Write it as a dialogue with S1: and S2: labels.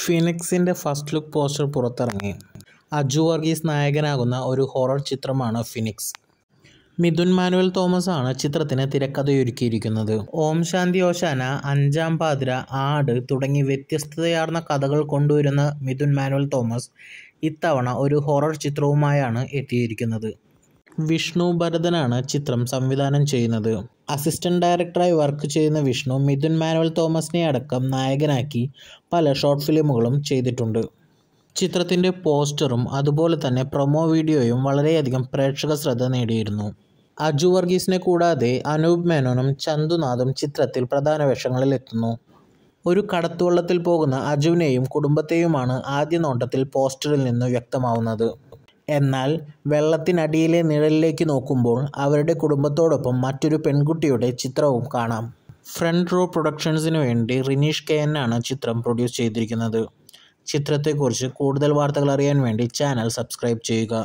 S1: ഫിനിക്സിൻ്റെ first look poster പുറത്തിറങ്ങി അജു വർഗീസ് നായകനാകുന്ന ഒരു ഹൊറർ ചിത്രമാണ് ഫിനിക്സ് മിഥുൻ മാനുവൽ തോമസ് ആണ് ചിത്രത്തിന് തിരക്കഥയൊരുക്കിയിരിക്കുന്നത് ഓം ശാന്തി ഓശാന അഞ്ചാം പാതിര ആട് തുടങ്ങി വ്യത്യസ്തതയാർന്ന കഥകൾ കൊണ്ടുവരുന്ന മിഥുൻ മാനുവൽ തോമസ് ഇത്തവണ ഒരു ഹൊറർ ചിത്രവുമായാണ് എത്തിയിരിക്കുന്നത് വിഷ്ണു ഭരതനാണ് ചിത്രം സംവിധാനം ചെയ്യുന്നത് അസിസ്റ്റന്റ് ഡയറക്ടറായി വർക്ക് ചെയ്യുന്ന വിഷ്ണു മിഥുൻ മാനുവൽ തോമസിനെ അടക്കം നായകനാക്കി പല ഷോർട്ട് ഫിലിമുകളും ചെയ്തിട്ടുണ്ട് ചിത്രത്തിൻ്റെ പോസ്റ്ററും അതുപോലെ തന്നെ പ്രൊമോ വീഡിയോയും വളരെയധികം പ്രേക്ഷക ശ്രദ്ധ നേടിയിരുന്നു അജു വർഗീസിനെ കൂടാതെ അനൂപ് മേനോനും ചന്തുനാഥും ചിത്രത്തിൽ പ്രധാന വേഷങ്ങളിൽ എത്തുന്നു ഒരു കടത്തുവള്ളത്തിൽ പോകുന്ന അജുവിനെയും കുടുംബത്തെയുമാണ് ആദ്യ നോട്ടത്തിൽ പോസ്റ്ററിൽ നിന്ന് വ്യക്തമാവുന്നത് എന്നാൽ വെള്ളത്തിനടിയിലെ നിഴലിലേക്ക് നോക്കുമ്പോൾ അവരുടെ കുടുംബത്തോടൊപ്പം മറ്റൊരു പെൺകുട്ടിയുടെ ചിത്രവും കാണാം ഫ്രണ്ട് റോ പ്രൊഡക്ഷൻസിനു വേണ്ടി റിനീഷ് കെ ആണ് ചിത്രം പ്രൊഡ്യൂസ് ചെയ്തിരിക്കുന്നത് ചിത്രത്തെക്കുറിച്ച് കൂടുതൽ വാർത്തകൾ അറിയാൻ വേണ്ടി ചാനൽ സബ്സ്ക്രൈബ് ചെയ്യുക